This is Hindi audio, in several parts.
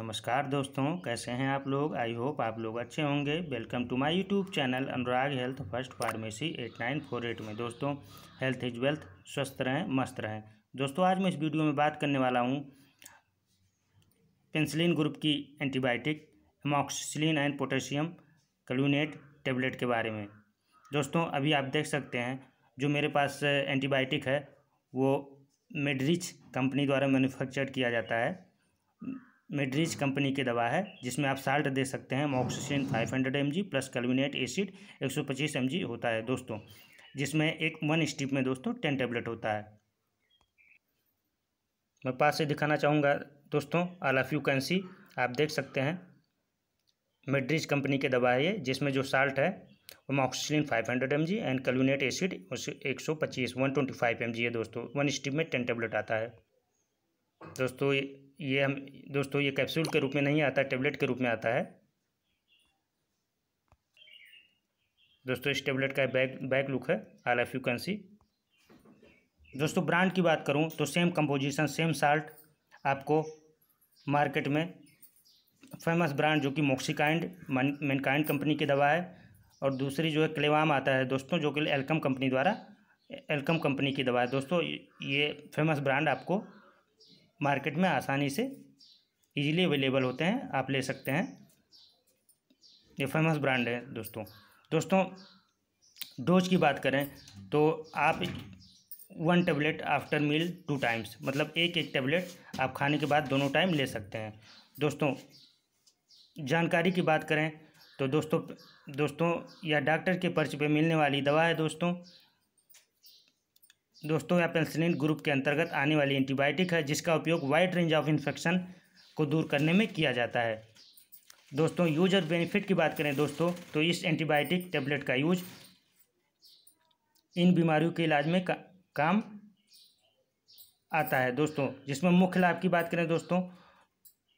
नमस्कार दोस्तों कैसे हैं आप लोग आई होप आप लोग अच्छे होंगे welcome to my YouTube channel Anurag health first pharmacy eight nine four eight में दोस्तों हेल्थ इज वेल्थ स्वस्थ रहें मस्त रहें दोस्तों आज मैं इस वीडियो में बात करने वाला हूँ पेंसिलिन ग्रुप की antibiotic amoxicillin and potassium clavulanate tablet के बारे में दोस्तों अभी आप देख सकते हैं जो मेरे पास एंटीबायोटिक है वो मेडरिच कंपनी द्वारा मैनुफैक्चर किया जाता है मेड्रिज कंपनी की दवा है जिसमें आप साल्ट दे सकते हैं amoxicillin 500 hundred plus clavulanate acid 125 सौ होता है दोस्तों जिसमें एक वन स्टिप में दोस्तों टेन टेबलेट होता है मैं पास से दिखाना चाहूँगा दोस्तों all of you can see आप देख सकते हैं मेड्रिज कंपनी की दवा है ये जिसमें जो साल्ट है वो amoxicillin five hundred M G and clavulanate acid एक सौ पच्चीस one twenty five M G है दोस्तों वन स्टिप में टेन टेबलेट आता है दोस्तों ये हम दोस्तों ये कैप्सूल के रूप में नहीं आता टेबलेट के रूप में आता है दोस्तों इस टेबलेट का बैक बैक लुक है all of you can see दोस्तों ब्रांड की बात करूं तो सेम कंपोजिशन सेम साल्ट आपको मार्केट में फेमस ब्रांड जो कि मोक्सीकाइंड मैनकाइंड कंपनी की दवा है और दूसरी जो है क्लेवाम आता है दोस्तों जो कि एल्कम कंपनी द्वारा एल्कम कंपनी की दवा है दोस्तों ये फेमस ब्रांड आपको मार्केट में आसानी से इजीली अवेलेबल होते हैं आप ले सकते हैं ये फेमस ब्रांड है दोस्तों दोस्तों डोज की बात करें तो आप one tablet after meal two times मतलब एक एक टेबलेट आप खाने के बाद दोनों टाइम ले सकते हैं दोस्तों जानकारी की बात करें तो दोस्तों दोस्तों या डॉक्टर के पर्च पे मिलने वाली दवा है दोस्तों दोस्तों यह पेंसिलिन ग्रुप के अंतर्गत आने वाली एंटीबायोटिक है जिसका उपयोग वाइड रेंज ऑफ इन्फेक्शन को दूर करने में किया जाता है दोस्तों यूज और बेनिफिट की बात करें दोस्तों तो इस एंटीबायोटिक टेबलेट का यूज इन बीमारियों के इलाज में का, काम आता है दोस्तों जिसमें मुख्य लाभ की बात करें दोस्तों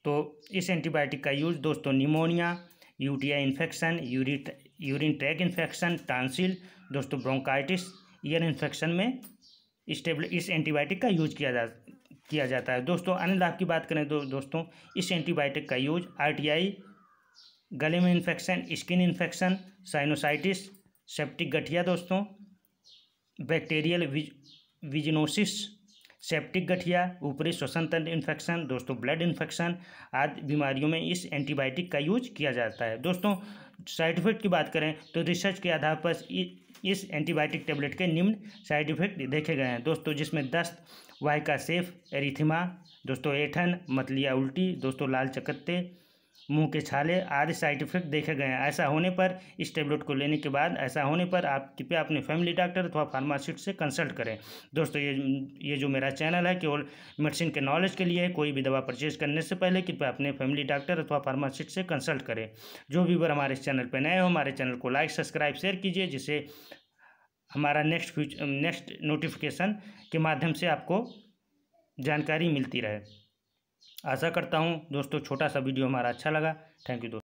तो इस एंटीबायोटिक का यूज दोस्तों pneumonia UTI infection urine tract infection tonsil दोस्तों ब्रोंकाइटिस ईयर इन्फेक्शन में स्टेबल इस एंटीबायोटिक का यूज किया जा किया जाता है दोस्तों अन्य लाभ की बात करें तो दोस्तों इस एंटीबायोटिक का यूज आरटीआई गले में infection skin infection sinusitis septic गठिया दोस्तों बैक्टीरियल विज विजिनोसिस सेप्टिक गठिया ऊपरी श्वसन तंत्र इन्फेक्शन दोस्तों ब्लड इन्फेक्शन आदि बीमारियों में इस एंटीबायोटिक का यूज किया जाता है दोस्तों साइड इफेक्ट की बात करें तो रिसर्च के आधार पर इस एंटीबायोटिक टेबलेट के निम्न साइड इफेक्ट देखे गए हैं दोस्तों जिसमें दस्त वायका सेफ एरिथिमा दोस्तों एठन मतलिया उल्टी दोस्तों लाल चकत्ते मुंह के छाले आदि साइड इफेक्ट देखे गए हैं ऐसा होने पर इस टेबलेट को लेने के बाद ऐसा होने पर आप कृपया अपने फैमिली डॉक्टर अथवा फार्मासिस्ट से कंसल्ट करें दोस्तों ये ये जो मेरा चैनल है केवल मेडिसिन के नॉलेज के लिए है कोई भी दवा परचेज करने से पहले कृपया अपने फैमिली डॉक्टर अथवा फार्मासिस्ट से कंसल्ट करें जो भी व्यूवर हमारे चैनल पर नए हो हमारे चैनल को लाइक सब्सक्राइब शेयर कीजिए जिससे हमारा नेक्स्ट फ्यूचर नेक्स्ट नोटिफिकेशन के माध्यम से आपको जानकारी मिलती रहे आशा करता हूँ दोस्तों छोटा सा वीडियो हमारा अच्छा लगा थैंक यू दोस्तों